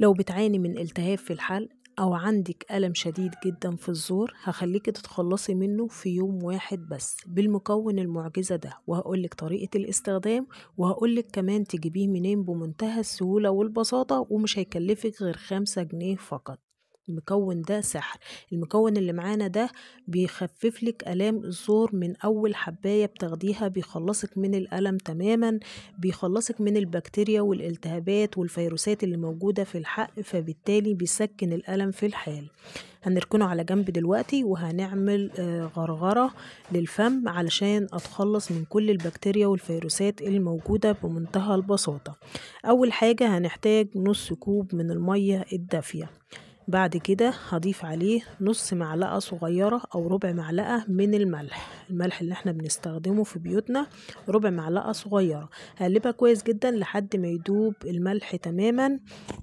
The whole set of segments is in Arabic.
لو بتعاني من التهاب في الحلق أو عندك ألم شديد جدا في الزور هخليكي تتخلصي منه في يوم واحد بس بالمكون المعجزة ده وهقولك طريقة الاستخدام وهقولك كمان تجيبيه منين بمنتهى السهولة والبساطة ومش هيكلفك غير خمسة جنيه فقط المكون ده سحر المكون اللي معانا ده بيخفف لك الام الزور من اول حبايه بتاخديها بيخلصك من الالم تماما بيخلصك من البكتيريا والالتهابات والفيروسات اللي موجوده في الحق فبالتالي بيسكن الالم في الحال هنركنه على جنب دلوقتي وهنعمل آه، غرغرة للفم علشان أتخلص من كل البكتيريا والفيروسات الموجودة بمنتهى البساطة أول حاجة هنحتاج نص كوب من المية الدافية بعد كده هضيف عليه نص معلقة صغيرة أو ربع معلقة من الملح الملح اللي احنا بنستخدمه في بيوتنا ربع معلقة صغيرة هقلبها كويس جدا لحد ما يدوب الملح تماما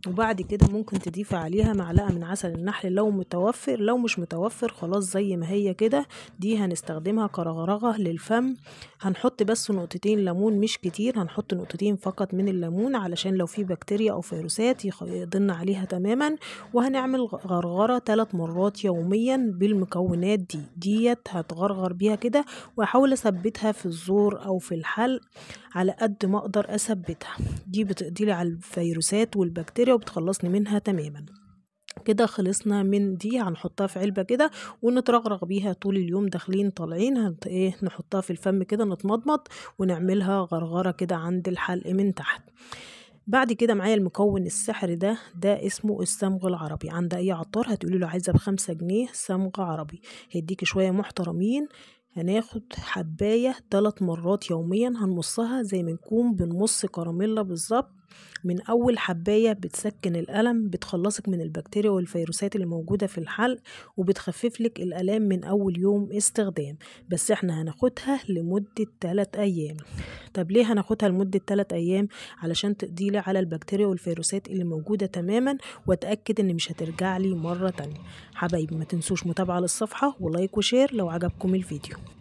وبعد كده ممكن تضيف عليها معلقة من عسل النحل لو متوفر لو مش متوفر خلاص زي ما هي كده دي هنستخدمها كرغرغة للفم هنحط بس نقطتين ليمون مش كتير هنحط نقطتين فقط من الليمون علشان لو في بكتيريا أو فيروسات يضن عليها تماما وهنعمل هعمل غرغرة ثلاث مرات يوميا بالمكونات دي ديت هتغرغر بيها كده واحاول اثبتها في الزور او في الحلق على قد ما اقدر اثبتها دي بتقضيلي على الفيروسات والبكتيريا وبتخلصني منها تماما كده خلصنا من دي هنحطها في علبة كده ونترغرغ بيها طول اليوم داخلين طالعين هنط... ايه نحطها في الفم كده نتمضمض ونعملها غرغرة كده عند الحلق من تحت بعد كده معايا المكون السحر ده ده اسمه الصمغ العربي عند اي عطار هتقولي له عايزه بخمسة جنيه صمغ عربي هيديكي شويه محترمين هناخد حباية تلات مرات يوميا هنمصها زي ما نكون بنمص كراميلا بالظبط من أول حباية بتسكن الألم بتخلصك من البكتيريا والفيروسات اللي موجودة في الحلق وبتخفف لك الألام من أول يوم استخدام بس احنا هناخدها لمدة 3 أيام طب ليه هناخدها لمدة 3 أيام علشان تقضيلي على البكتيريا والفيروسات اللي موجودة تماما وأتأكد إن مش هترجع لي مرة تانية حبايبي ما تنسوش متابعة للصفحة ولايك وشير لو عجبكم الفيديو